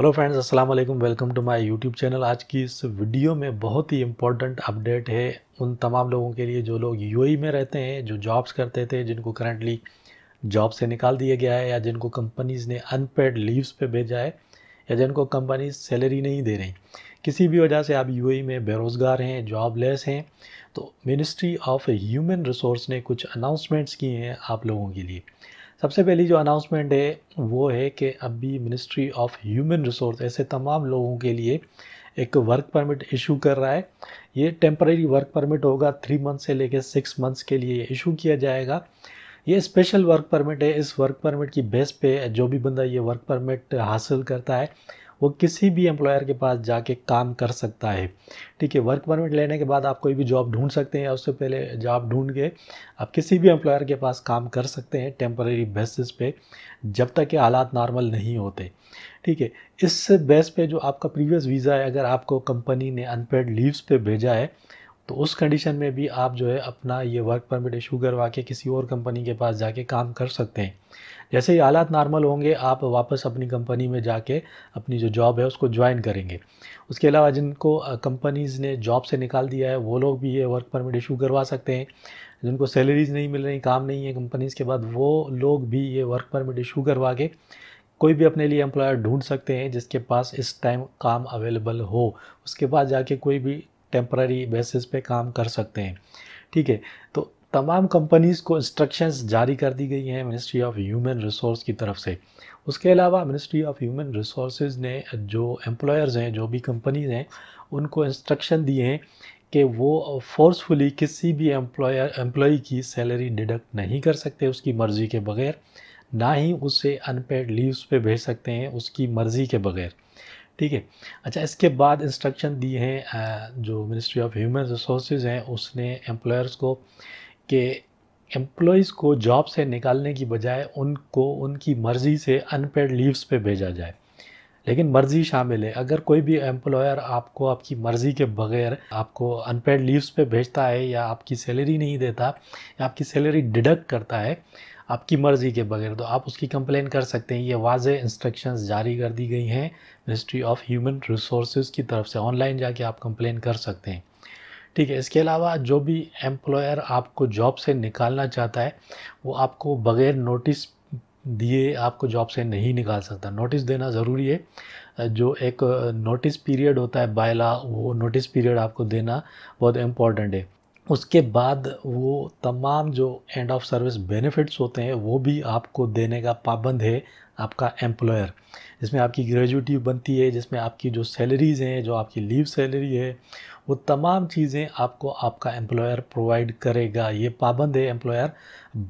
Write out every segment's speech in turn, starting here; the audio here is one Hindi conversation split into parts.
हेलो फ्रेंड्स अस्सलाम वालेकुम welcome to my YouTube channel आज की इस वीडियो में बहुत ही इंपॉर्टेंट अपडेट है उन तमाम लोगों के लिए जो लोग यूएई e में रहते हैं जो जॉब्स करते थे जिनको करंटली जॉब से निकाल दिया गया है या जिनको कंपनीज़ ने अनपेड लीव्स पे भेजा है या जिनको कंपनीज सैलरी नहीं दे रही किसी भी वजह से आप यू e में बेरोज़गार हैं जॉब हैं तो मिनिस्ट्री ऑफ ह्यूमन रिसोर्स ने कुछ अनाउंसमेंट्स किए हैं आप लोगों के लिए सबसे पहली जो अनाउंसमेंट है वो है कि अभी मिनिस्ट्री ऑफ ह्यूमन रिसोर्स ऐसे तमाम लोगों के लिए एक वर्क परमिट इशू कर रहा है ये टेम्प्रेरी वर्क परमिट होगा थ्री मंथ से लेकर सिक्स मंथ्स के लिए इशू किया जाएगा ये स्पेशल वर्क परमिट है इस वर्क परमिट की बेस पे जो भी बंदा ये वर्क परमिट हासिल करता है वो किसी भी एम्प्लॉयर के पास जाके काम कर सकता है ठीक है वर्क परमिट लेने के बाद आप कोई भी जॉब ढूंढ सकते हैं या उससे पहले जॉब ढूंढ के आप किसी भी एम्प्लॉयर के पास काम कर सकते हैं टेम्प्रेरी बेसिस पे जब तक के हालात नॉर्मल नहीं होते ठीक है इस बेस पे जो आपका प्रीवियस वीज़ा है अगर आपको कंपनी ने अनपेड लीव्स पे भेजा है तो उस कंडीशन में भी आप जो है अपना ये वर्क परमिट इशू करवा के किसी और कंपनी के पास जाके काम कर सकते हैं जैसे ही हालात नॉर्मल होंगे आप वापस अपनी कंपनी में जाके अपनी जो जॉब है उसको ज्वाइन करेंगे उसके अलावा जिनको कंपनीज़ ने जॉब से निकाल दिया है वो लोग भी ये वर्क परमिट इशू करवा सकते हैं जिनको सैलरीज नहीं मिल रही काम नहीं है कंपनीज़ के बाद वो लोग भी ये वर्क परमिट इशू करवा के कोई भी अपने लिए एम्प्लॉयर ढूंढ सकते हैं जिसके पास इस टाइम काम अवेलेबल हो उसके बाद जाके कोई भी टेम्प्ररी बेसिस पे काम कर सकते हैं ठीक है तो तमाम कंपनीज़ को इंस्ट्रक्शंस जारी कर दी गई हैं मिनिस्ट्री ऑफ ह्यूमन रिसोर्स की तरफ से उसके अलावा मिनिस्ट्री ऑफ ह्यूमन रिसोर्स ने जो एम्प्लॉयर्स हैं जो भी कंपनीज़ हैं उनको इंस्ट्रक्शन दिए हैं कि वो फोर्सफुली किसी भी एम्प्लॉयर एम्प्लॉई की सैलरी डिडक्ट नहीं कर सकते उसकी मर्ज़ी के बगैर ना ही उसे अनपेड लीव्स पे भेज सकते हैं उसकी मर्ज़ी के बगैर ठीक है अच्छा इसके बाद इंस्ट्रक्शन दिए हैं जो मिनिस्ट्री ऑफ ह्यूमन रिसोर्सेज हैं उसने एम्प्लॉयर्स को के एम्प्लॉयज़ को जॉब से निकालने की बजाय उनको उनकी मर्ज़ी से अनपेड लीव्स पे भेजा जाए लेकिन मर्ज़ी शामिल है अगर कोई भी एम्प्लॉयर आपको आपकी मर्ज़ी के बगैर आपको अनपेड लीव्स पे भेजता है या आपकी सैलरी नहीं देता या आपकी सैलरी डिडक्ट करता है आपकी मर्ज़ी के बगैर तो आप उसकी कंप्लेन कर सकते हैं ये वाज इंस्ट्रक्शन जारी कर दी गई हैं मिनिस्ट्री ऑफ ह्यूमन रिसोर्स की तरफ से ऑनलाइन जाके आप कंप्लेन कर सकते हैं ठीक है इसके अलावा जो भी एम्प्लॉयर आपको जॉब से निकालना चाहता है वो आपको बग़ैर नोटिस दिए आपको जॉब से नहीं निकाल सकता नोटिस देना ज़रूरी है जो एक नोटिस पीरियड होता है बायला वो नोटिस पीरियड आपको देना बहुत इम्पॉर्टेंट है उसके बाद वो तमाम जो एंड ऑफ सर्विस बेनिफिट्स होते हैं वो भी आपको देने का पाबंद है आपका एम्प्लॉयर जिसमें आपकी ग्रेजुटी बनती है जिसमें आपकी जो सैलरीज़ हैं जो आपकी लीव सैलरी है वो तमाम चीज़ें आपको आपका एम्प्लॉयर प्रोवाइड करेगा ये पाबंद है एम्प्लॉयर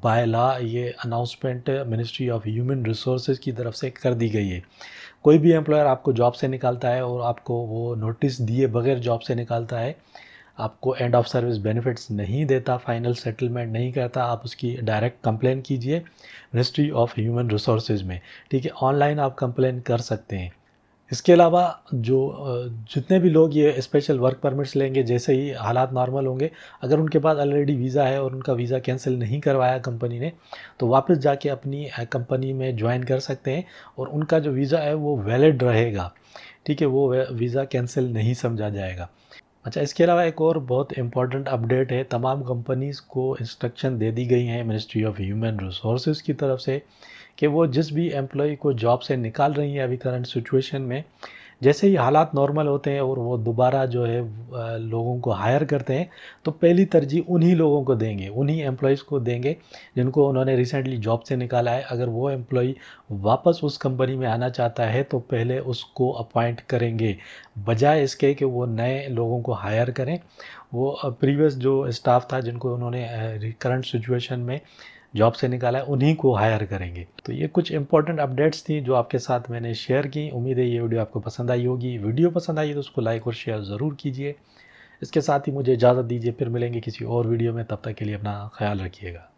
बाय लॉ ये announcement ministry of human resource की तरफ से कर दी गई है कोई भी एम्प्लॉयर आपको जॉब से निकालता है और आपको वो नोटिस दिए बगैर जॉब से निकालता है आपको एंड ऑफ सर्विस बेनिफिट्स नहीं देता फाइनल सेटलमेंट नहीं करता आप उसकी डायरेक्ट कंप्लेन कीजिए मिनिस्ट्री ऑफ ह्यूमन रिसोर्सेज में ठीक है ऑनलाइन आप कंप्लेन कर सकते हैं इसके अलावा जो जितने भी लोग ये स्पेशल वर्क परमिट्स लेंगे जैसे ही हालात नॉर्मल होंगे अगर उनके पास ऑलरेडी वीज़ा है और उनका वीज़ा कैंसिल नहीं करवाया कंपनी ने तो वापस जाके अपनी कंपनी में ज्वाइन कर सकते हैं और उनका जो वीज़ा है वो वैलिड रहेगा ठीक है वो वीज़ा कैंसिल नहीं समझा जाएगा अच्छा इसके अलावा एक और बहुत इम्पॉर्टेंट अपडेट है तमाम कंपनीज़ को इंस्ट्रक्शन दे दी गई हैं मिनिस्ट्री ऑफ ह्यूमन रिसोर्स की तरफ से कि वो जिस भी एम्प्लॉय को जॉब से निकाल रही हैं अभी करंट सिचुएशन में जैसे ही हालात नॉर्मल होते हैं और वो दोबारा जो है लोगों को हायर करते हैं तो पहली तरजीह उन्हीं लोगों को देंगे उन्हीं एम्प्लॉयज़ को देंगे जिनको उन्होंने रिसेंटली जॉब से निकाला है अगर वो एम्प्लॉय वापस उस कंपनी में आना चाहता है तो पहले उसको अपॉइंट करेंगे बजाय इसके कि वो नए लोगों को हायर करें वो प्रीवियस जो स्टाफ था जिनको उन्होंने करंट सिचुएशन में जॉब से निकाला है उन्हीं को हायर करेंगे तो ये कुछ इंपॉर्टेंट अपडेट्स थी जो आपके साथ मैंने शेयर की उम्मीद है ये वीडियो आपको पसंद आई होगी वीडियो पसंद आई तो उसको लाइक और शेयर ज़रूर कीजिए इसके साथ ही मुझे इजाज़त दीजिए फिर मिलेंगे किसी और वीडियो में तब तक के लिए अपना ख्याल रखिएगा